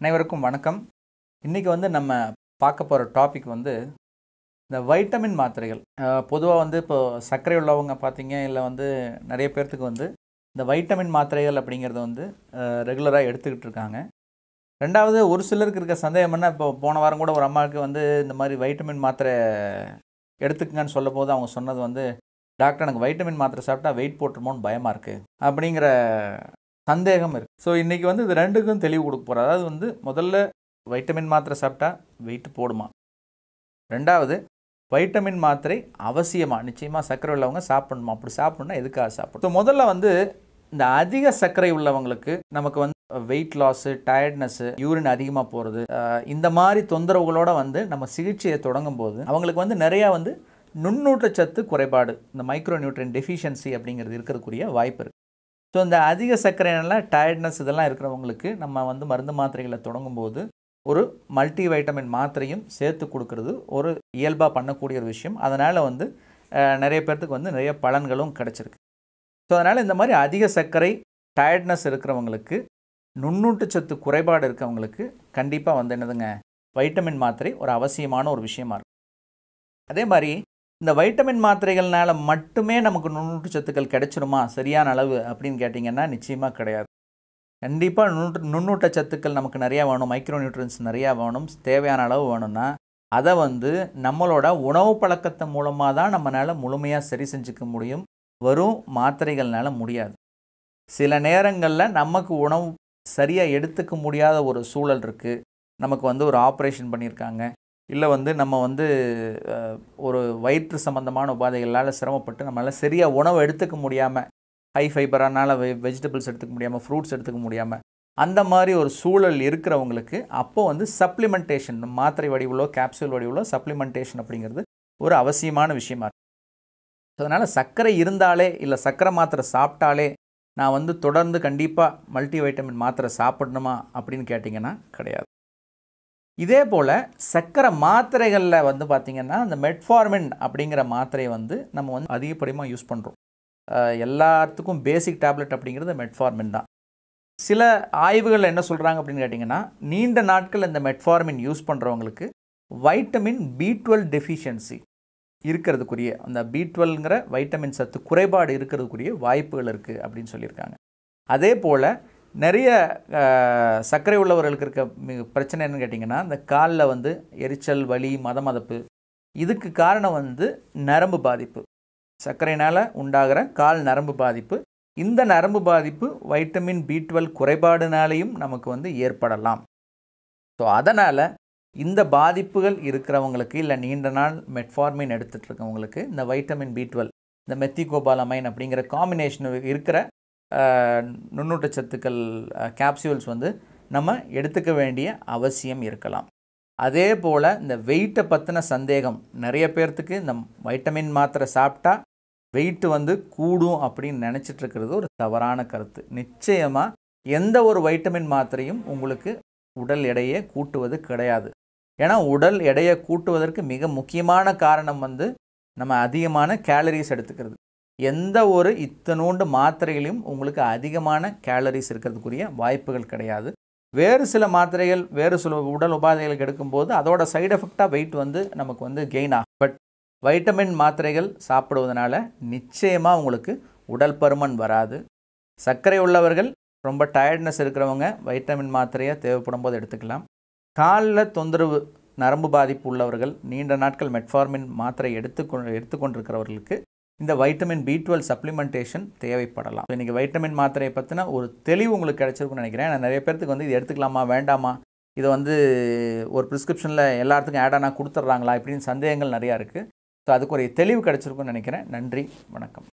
அனைவருக்கும் வணக்கம் இன்றைக்கி வந்து நம்ம பார்க்க போகிற டாபிக் வந்து இந்த வைட்டமின் மாத்திரைகள் பொதுவாக வந்து இப்போது சர்க்கரை உள்ளவங்க பார்த்தீங்க இல்லை வந்து நிறைய பேர்த்துக்கு வந்து இந்த வைட்டமின் மாத்திரைகள் அப்படிங்கிறத வந்து ரெகுலராக எடுத்துக்கிட்டு இருக்காங்க ரெண்டாவது ஒரு சிலருக்கு இருக்க சந்தேகம் என்ன இப்போ போன வாரம் கூட ஒரு அம்மாவுக்கு வந்து இந்த மாதிரி வைட்டமின் மாத்திரை எடுத்துக்கங்கன்னு சொல்லும் போது அவங்க சொன்னது வந்து டாக்டர் எனக்கு வைட்டமின் மாத்திரை சாப்பிட்டா வெயிட் போட்டுருமோன்னு பயமாக இருக்குது அப்படிங்கிற சந்தேகம் இருக்குது ஸோ இன்றைக்கி வந்து இது ரெண்டுக்கும் தெளிவு கொடுக்க போகிறோம் அதாவது வந்து முதல்ல வைட்டமின் மாத்திரை சாப்பிட்டா வெயிட் போடுமா ரெண்டாவது வைட்டமின் மாத்திரை அவசியமாக நிச்சயமாக சர்க்கரை உள்ளவங்க சாப்பிடணுமா அப்படி சாப்பிட்ணா எதுக்காக சாப்பிடும் ஸோ முதல்ல வந்து இந்த அதிக சர்க்கரை உள்ளவங்களுக்கு நமக்கு வந்து வெயிட் லாஸு டயர்ட்னஸ்ஸு யூரின் அதிகமாக போகிறது இந்த மாதிரி தொந்தரவுகளோடு வந்து நம்ம சிகிச்சையை தொடங்கும் போது அவங்களுக்கு வந்து நிறையா வந்து நுண்ணூட்டச்சத்து குறைபாடு இந்த மைக்ரோ நியூட்ரியன் டெஃபிஷியன்சி அப்படிங்கிறது இருக்கிறதுக்குரிய வாய்ப்பு இருக்குது ஸோ இந்த அதிக சர்க்கரைனால டயர்ட்னஸ் இதெல்லாம் இருக்கிறவங்களுக்கு நம்ம வந்து மருந்து மாத்திரைகளை தொடங்கும்போது ஒரு மல்டி வைட்டமின் மாத்திரையும் சேர்த்து கொடுக்கறது ஒரு இயல்பாக பண்ணக்கூடிய ஒரு விஷயம் அதனால் வந்து நிறைய பேர்த்துக்கு வந்து நிறைய பலன்களும் கிடச்சிருக்கு ஸோ அதனால் இந்த மாதிரி அதிக சர்க்கரை டயர்ட்னஸ் இருக்கிறவங்களுக்கு நுண்ணூட்டு சத்து குறைபாடு இருக்கிறவங்களுக்கு கண்டிப்பாக வந்து என்னதுங்க வைட்டமின் மாத்திரை ஒரு அவசியமான ஒரு விஷயமா இருக்கும் அதே மாதிரி இந்த வைட்டமின் மாத்திரைகள்னால் மட்டுமே நமக்கு சத்துக்கள் கிடைச்சிருமா சரியான அளவு அப்படின்னு கேட்டிங்கன்னா நிச்சயமாக கிடையாது கண்டிப்பாக நுண்ணூட்ட சத்துக்கள் நமக்கு நிறையா வேணும் மைக்ரோ நியூட்ரன்ஸ் நிறையா வேணும் தேவையான அளவு வேணும்னா அதை வந்து நம்மளோட உணவு பழக்கத்தை மூலமாக தான் நம்மளால் முழுமையாக சரி செஞ்சுக்க முடியும் வரும் மாத்திரைகள்னால முடியாது சில நேரங்களில் நமக்கு உணவு சரியாக எடுத்துக்க முடியாத ஒரு சூழல் இருக்குது நமக்கு வந்து ஒரு ஆப்ரேஷன் பண்ணியிருக்காங்க இல்லை வந்து நம்ம வந்து ஒரு வயிற்று சம்மந்தமான உபாதைகளால் சிரமப்பட்டு நம்மளால் சரியாக உணவு எடுத்துக்க முடியாமல் ஹை ஃபைபரானால் வெ வெஜிடபிள்ஸ் எடுத்துக்க முடியாமல் ஃப்ரூட்ஸ் எடுத்துக்க முடியாமல் அந்த மாதிரி ஒரு சூழல் இருக்கிறவங்களுக்கு அப்போது வந்து சப்ளிமெண்டேஷன் மாத்திரை வடிவிலோ கேப்சூல் வடிவிலோ சப்ளிமெண்டேஷன் அப்படிங்கிறது ஒரு அவசியமான விஷயமா இருக்கு அதனால் சர்க்கரை இருந்தாலே இல்லை சர்க்கரை மாத்திரை சாப்பிட்டாலே நான் வந்து தொடர்ந்து கண்டிப்பாக மல்டி வைட்டமின் மாத்திரை சாப்பிடணுமா அப்படின்னு கேட்டிங்கன்னா கிடையாது இதே போல் சர்க்கரை மாத்திரைகளில் வந்து பார்த்திங்கன்னா அந்த மெட்ஃபார்மின் அப்படிங்கிற மாத்திரையை வந்து நம்ம வந்து அதிகப்படியமாக யூஸ் பண்ணுறோம் எல்லாத்துக்கும் பேசிக் டேப்லெட் அப்படிங்கிறது மெட்ஃபார்மின் தான் சில ஆய்வுகள் என்ன சொல்கிறாங்க அப்படின்னு கேட்டிங்கன்னா நீண்ட நாட்கள் இந்த மெட்ஃபார்மின் யூஸ் பண்ணுறவங்களுக்கு வைட்டமின் பி டுவெல் டெஃபிஷியன்சி இருக்கிறதுக்குரிய அந்த பி டுவெல்ங்கிற வைட்டமின் சத்து குறைபாடு இருக்கிறதுக்குரிய வாய்ப்புகள் இருக்குது அப்படின்னு சொல்லியிருக்காங்க அதே போல் நிறைய சர்க்கரை உள்ளவர்களுக்கு இருக்க பிரச்சனை என்னன்னு கேட்டிங்கன்னா இந்த காலில் வந்து எரிச்சல் வலி மத மதப்பு இதுக்கு காரணம் வந்து நரம்பு பாதிப்பு சர்க்கரையினால் உண்டாகிற கால் நரம்பு பாதிப்பு இந்த நரம்பு பாதிப்பு வைட்டமின் பி டுவெல் குறைபாடுனாலையும் நமக்கு வந்து ஏற்படலாம் ஸோ அதனால் இந்த பாதிப்புகள் இருக்கிறவங்களுக்கு இல்லை நீண்ட நாள் மெட்ஃபார்மின் எடுத்துகிட்டு இருக்கவங்களுக்கு இந்த வைட்டமின் பி டுவெல் இந்த மெத்திகோபாலமைன் அப்படிங்கிற காம்பினேஷன் இருக்கிற நுண்ணூட்டச்சத்துக்கள் கேப்சியூல்ஸ் வந்து நம்ம எடுத்துக்க வேண்டிய அவசியம் இருக்கலாம் அதே போல் இந்த வெயிட்டை பற்றின சந்தேகம் நிறைய பேர்த்துக்கு இந்த வைட்டமின் மாத்திரை சாப்பிட்டா வெயிட்டு வந்து கூடும் அப்படின்னு நினச்சிட்ருக்கிறது ஒரு தவறான கருத்து நிச்சயமாக எந்த ஒரு வைட்டமின் மாத்திரையும் உங்களுக்கு உடல் எடையை கூட்டுவது கிடையாது ஏன்னா உடல் எடையை கூட்டுவதற்கு மிக முக்கியமான காரணம் வந்து நம்ம அதிகமான கேலரிஸ் எடுத்துக்கிறது எந்த ஒரு இத்தனோண்டு மாத்திரைகளையும் உங்களுக்கு அதிகமான கேலரிஸ் இருக்கிறதுக்குரிய வாய்ப்புகள் கிடையாது வேறு சில மாத்திரைகள் வேறு சில உடல் உபாதைகளுக்கு எடுக்கும்போது அதோட சைடு எஃபெக்டாக வெயிட் வந்து நமக்கு வந்து கெயின் ஆகும் பட் வைட்டமின் மாத்திரைகள் சாப்பிடுவதனால நிச்சயமாக உங்களுக்கு உடல் பருமன் வராது சர்க்கரை உள்ளவர்கள் ரொம்ப டயர்ட்னஸ் இருக்கிறவங்க வைட்டமின் மாத்திரையை தேவைப்படும் போது எடுத்துக்கலாம் காலில் தொந்தரவு நரம்பு பாதிப்பு உள்ளவர்கள் நீண்ட நாட்கள் மெட்ஃபார்மின் மாத்திரை எடுத்துக்கொ எடுத்துக்கொண்டிருக்கிறவர்களுக்கு இந்த வைட்டமின் பி டுவெல் சப்ளிமெண்டேஷன் தேவைப்படலாம் இன்றைக்கி வைட்டமின் மாத்திரையை பற்றின ஒரு தெளிவு உங்களுக்கு கிடைச்சிருக்கும்னு நினைக்கிறேன் நான் நிறைய பேர்த்துக்கு வந்து இது எடுத்துக்கலாமா வேண்டாமா இதை வந்து ஒரு ப்ரிஸ்கிரிப்ஷனில் எல்லாத்துக்கும் ஆட் ஆனால் கொடுத்துட்றாங்களா இப்படின்னு சந்தேகங்கள் நிறையா இருக்குது ஸோ அதுக்கு ஒரு தெளிவு கிடச்சிருக்குன்னு நினைக்கிறேன் நன்றி வணக்கம்